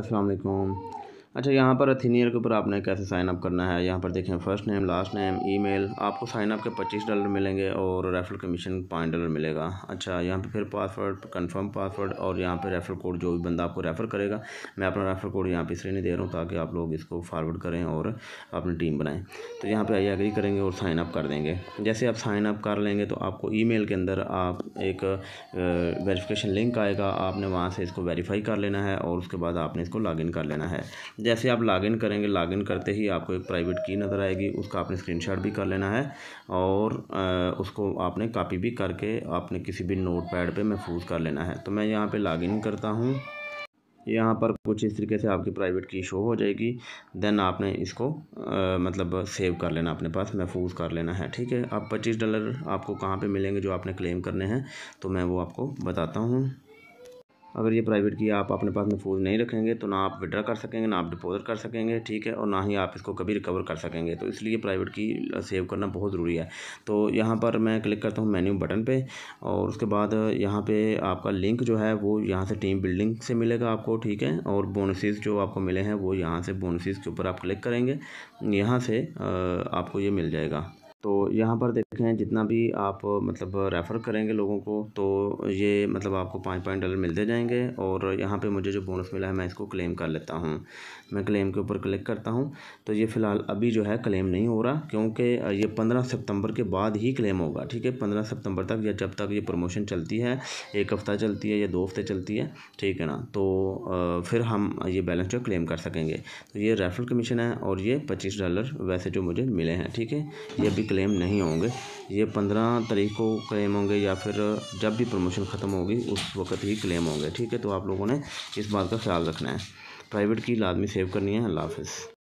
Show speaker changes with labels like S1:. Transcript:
S1: अस्सलाम अच्छा यहाँ पर अथीनियर के ऊपर आपने कैसे साइन अप करना है यहाँ पर देखें first name last name email आपको साइन अप के पच्चीस डॉलर मिलेंगे और रेफरल कमीशन पाँच डॉलर मिलेगा अच्छा यहाँ पे फिर पासवर्ड कंफर्म पासवर्ड और यहाँ पे रेफरल कोड जो भी बंदा आपको रेफ़र करेगा मैं अपना रेफर कोड यहाँ पर इसलिए नहीं दे रहा हूँ ताकि आप लोग इसको फारवर्ड करें और अपनी टीम बनाएँ तो यहाँ पर आइए एग्री करेंगे और साइनअप कर देंगे जैसे आप साइन अप कर लेंगे तो आपको ई के अंदर आप एक वेरीफिकेशन लिंक आएगा आपने वहाँ से इसको वेरीफाई कर लेना है और उसके बाद आपने इसको लॉगिन कर लेना है जैसे आप लॉगिन करेंगे लॉगिन करते ही आपको एक प्राइवेट की नज़र आएगी उसका आपने स्क्रीनशॉट भी कर लेना है और उसको आपने कॉपी भी करके आपने किसी भी नोट पैड पर महफूज कर लेना है तो मैं यहाँ पर लॉगिन करता हूँ यहाँ पर कुछ इस तरीके से आपकी प्राइवेट की शो हो जाएगी देन आपने इसको आ, मतलब सेव कर लेना अपने पास महफूज कर लेना है ठीक है अब पच्चीस डॉलर आपको कहाँ पे मिलेंगे जो आपने क्लेम करने हैं तो मैं वो आपको बताता हूँ अगर ये प्राइवेट की आप अपने पास महफूज नहीं रखेंगे तो ना आप विड्रा कर सकेंगे ना आप डिपोज़िट कर सकेंगे ठीक है और ना ही आप इसको कभी रिकवर कर सकेंगे तो इसलिए प्राइवेट की सेव करना बहुत ज़रूरी है तो यहाँ पर मैं क्लिक करता हूँ मेन्यू बटन पर और उसके बाद यहाँ पर आपका लिंक जो है वो यहाँ से टीम बिल्डिंग से मिलेगा आपको ठीक है और बोनसिस जो आपको मिले हैं वो यहाँ से बोनसिस के ऊपर आप क्लिक करेंगे यहाँ से आपको ये मिल जाएगा तो यहाँ पर देखें जितना भी आप मतलब रेफ़र करेंगे लोगों को तो ये मतलब आपको पाँच पाँच डॉलर मिलते जाएंगे और यहाँ पे मुझे जो बोनस मिला है मैं इसको क्लेम कर लेता हूँ मैं क्लेम के ऊपर क्लिक करता हूँ तो ये फ़िलहाल अभी जो है क्लेम नहीं हो रहा क्योंकि ये पंद्रह सितम्बर के बाद ही क्लेम होगा ठीक है पंद्रह सितम्बर तक या जब तक ये प्रमोशन चलती है एक हफ़्ता चलती है या दो हफ्ते चलती है ठीक है ना तो फिर हम ये बैलेंस जो क्लेम कर सकेंगे तो ये रेफरल कमीशन है और ये पच्चीस डॉलर वैसे जो मुझे मिले हैं ठीक है ये अभी क्लेम क्लेम नहीं होंगे ये पंद्रह तारीख को क्लेम होंगे या फिर जब भी प्रमोशन ख़त्म होगी उस वक्त ही क्लेम होंगे ठीक है तो आप लोगों ने इस बात का ख्याल रखना है प्राइवेट की लादमी सेव करनी है अल्लाह हाफ